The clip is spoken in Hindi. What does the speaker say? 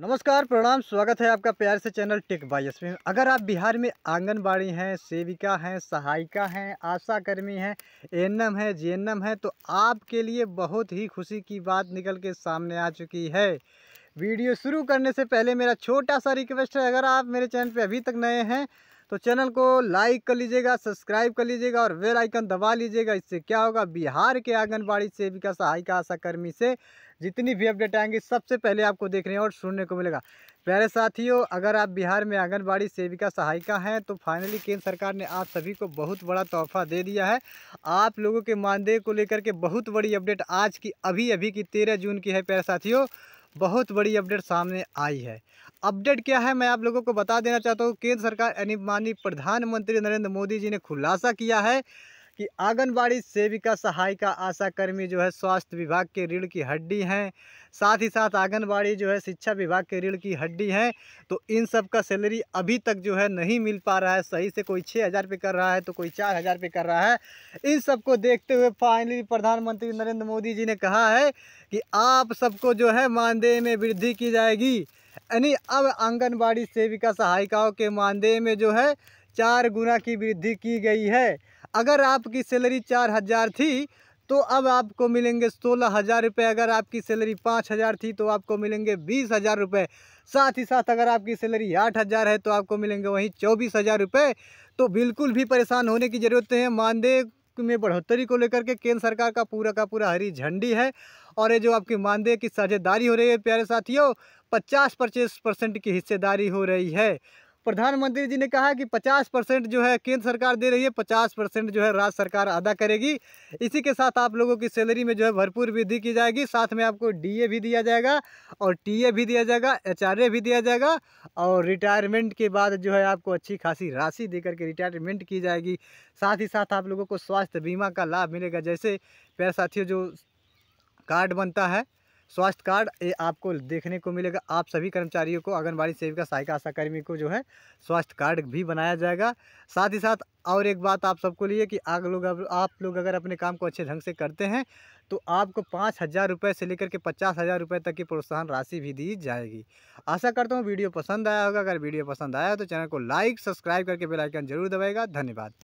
नमस्कार प्रणाम स्वागत है आपका प्यार से चैनल टेक बाई एस में अगर आप बिहार में आंगनबाड़ी हैं सेविका हैं सहायिका हैं आशाकर्मी हैं एनएम है जीएनएम है तो आपके लिए बहुत ही खुशी की बात निकल के सामने आ चुकी है वीडियो शुरू करने से पहले मेरा छोटा सा रिक्वेस्ट है अगर आप मेरे चैनल पे अभी तक नए हैं तो चैनल को लाइक कर लीजिएगा सब्सक्राइब कर लीजिएगा और वेल आइकन दबा लीजिएगा इससे क्या होगा बिहार के आंगनबाड़ी सेविका सहायिका आशाकर्मी से जितनी भी अपडेट आएंगी सबसे पहले आपको देखने और सुनने को मिलेगा प्यारे साथियों अगर आप बिहार में आंगनबाड़ी सेविका सहायिका हैं तो फाइनली केंद्र सरकार ने आप सभी को बहुत बड़ा तोहफा दे दिया है आप लोगों के मानदेय को लेकर के बहुत बड़ी अपडेट आज की अभी अभी की तेरह जून की है प्यारे साथियों बहुत बड़ी अपडेट सामने आई है अपडेट क्या है मैं आप लोगों को बता देना चाहता हूँ केंद्र सरकार यानी माननीय प्रधानमंत्री नरेंद्र मोदी जी ने खुलासा किया है कि आंगनबाड़ी सेविका सहायिका आशा कर्मी जो है स्वास्थ्य विभाग के रीढ़ की हड्डी हैं साथ ही साथ आंगनबाड़ी जो है शिक्षा विभाग के रीढ़ की हड्डी हैं तो इन सब का सैलरी अभी तक जो है नहीं मिल पा रहा है सही से कोई छः हज़ार पे कर रहा है तो कोई चार हज़ार पे कर रहा है इन सब को देखते हुए फाइनली प्रधानमंत्री नरेंद्र मोदी जी ने कहा है कि आप सबको जो है मानदेय में वृद्धि की जाएगी यानी अब आंगनबाड़ी सेविका सहायिकाओं के मानदेय में जो है चार गुना की वृद्धि की गई है अगर आपकी सैलरी चार हज़ार थी तो अब आपको मिलेंगे सोलह हज़ार रुपये अगर आपकी सैलरी पाँच हज़ार थी तो आपको मिलेंगे बीस हज़ार रुपये साथ ही साथ अगर आपकी सैलरी आठ हज़ार है तो आपको मिलेंगे वहीं चौबीस हज़ार रुपये तो बिल्कुल भी परेशान होने की ज़रूरत है मानदेय में बढ़ोतरी को लेकर के केंद्र सरकार का पूरा का पूरा हरी झंडी है और ये जो आपकी मानदेय की साझेदारी हो रही है प्यारे साथियों पचास पच्चीस परसेंट की हिस्सेदारी हो रही है प्रधानमंत्री जी ने कहा कि 50 परसेंट जो है केंद्र सरकार दे रही है 50 परसेंट जो है राज्य सरकार अदा करेगी इसी के साथ आप लोगों की सैलरी में जो है भरपूर वृद्धि की जाएगी साथ में आपको डीए भी दिया जाएगा और टीए भी दिया जाएगा एचआरए भी दिया जाएगा और रिटायरमेंट के बाद जो है आपको अच्छी खासी राशि दे करके रिटायरमेंट की जाएगी साथ ही साथ आप लोगों को स्वास्थ्य बीमा का लाभ मिलेगा जैसे प्यार साथियों जो कार्ड बनता है स्वास्थ्य कार्ड ये आपको देखने को मिलेगा आप सभी कर्मचारियों को आंगनबाड़ी सेविका सहायिका आशाकर्मी को जो है स्वास्थ्य कार्ड भी बनाया जाएगा साथ ही साथ और एक बात आप सबको लिए कि आग लोग आप लोग अगर अपने काम को अच्छे ढंग से करते हैं तो आपको पाँच हज़ार रुपये से लेकर के पचास हज़ार रुपये तक की प्रोत्साहन राशि भी दी जाएगी आशा करता हूँ वीडियो पसंद आया होगा अगर वीडियो पसंद आया तो चैनल को लाइक सब्सक्राइब करके बेलाइकन जरूर दबाएगा धन्यवाद